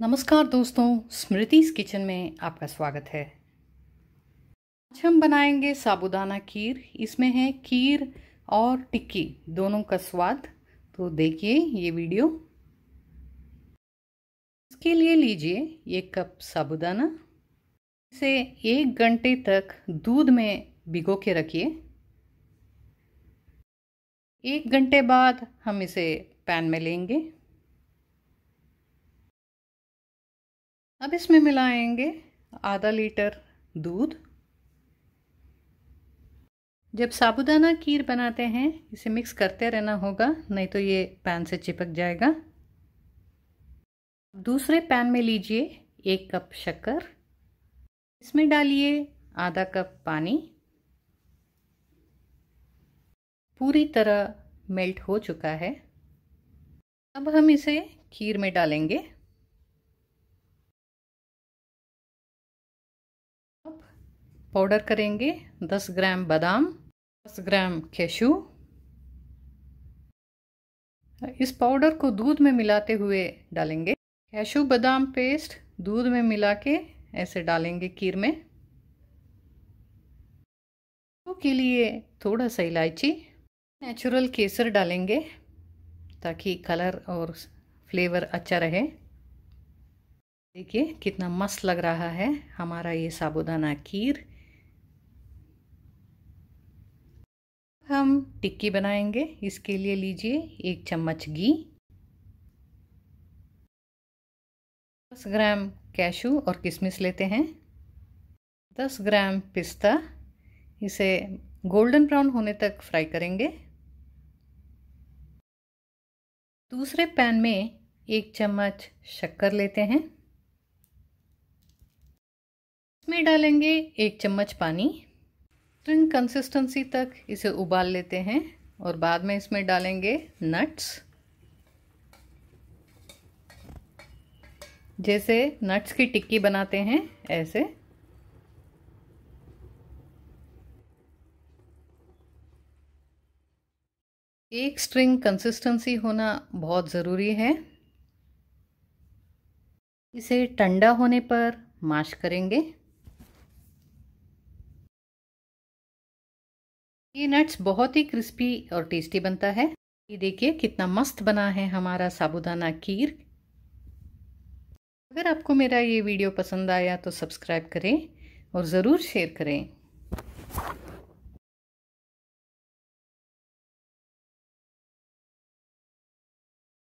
नमस्कार दोस्तों स्मृतिज किचन में आपका स्वागत है आज हम बनाएंगे साबुदाना खीर इसमें है खीर और टिक्की दोनों का स्वाद तो देखिए ये वीडियो इसके लिए लीजिए एक कप साबुदाना इसे एक घंटे तक दूध में भिगो के रखिए एक घंटे बाद हम इसे पैन में लेंगे अब इसमें मिलाएंगे आधा लीटर दूध जब साबुदाना खीर बनाते हैं इसे मिक्स करते रहना होगा नहीं तो ये पैन से चिपक जाएगा दूसरे पैन में लीजिए एक कप शक्कर इसमें डालिए आधा कप पानी पूरी तरह मेल्ट हो चुका है अब हम इसे खीर में डालेंगे अब पाउडर करेंगे 10 ग्राम बादाम 10 ग्राम केशू इस पाउडर को दूध में मिलाते हुए डालेंगे केशु बादाम पेस्ट दूध में मिला के ऐसे डालेंगे खीर में तो के लिए थोड़ा सा इलायची नेचुरल केसर डालेंगे ताकि कलर और फ्लेवर अच्छा रहे देखिए कितना मस्त लग रहा है हमारा ये साबुदाना खीर हम टिक्की बनाएंगे इसके लिए लीजिए एक चम्मच घी दस ग्राम कैशू और किशमिश लेते हैं दस ग्राम पिस्ता इसे गोल्डन ब्राउन होने तक फ्राई करेंगे दूसरे पैन में एक चम्मच शक्कर लेते हैं इसमें डालेंगे एक चम्मच पानी स्ट्रिंग तो कंसिस्टेंसी तक इसे उबाल लेते हैं और बाद में इसमें डालेंगे नट्स जैसे नट्स की टिक्की बनाते हैं ऐसे एक स्ट्रिंग कंसिस्टेंसी होना बहुत ज़रूरी है इसे ठंडा होने पर माश करेंगे ये नट्स बहुत ही क्रिस्पी और टेस्टी बनता है ये देखिए कितना मस्त बना है हमारा साबुदाना खीर अगर आपको मेरा ये वीडियो पसंद आया तो सब्सक्राइब करें और ज़रूर शेयर करें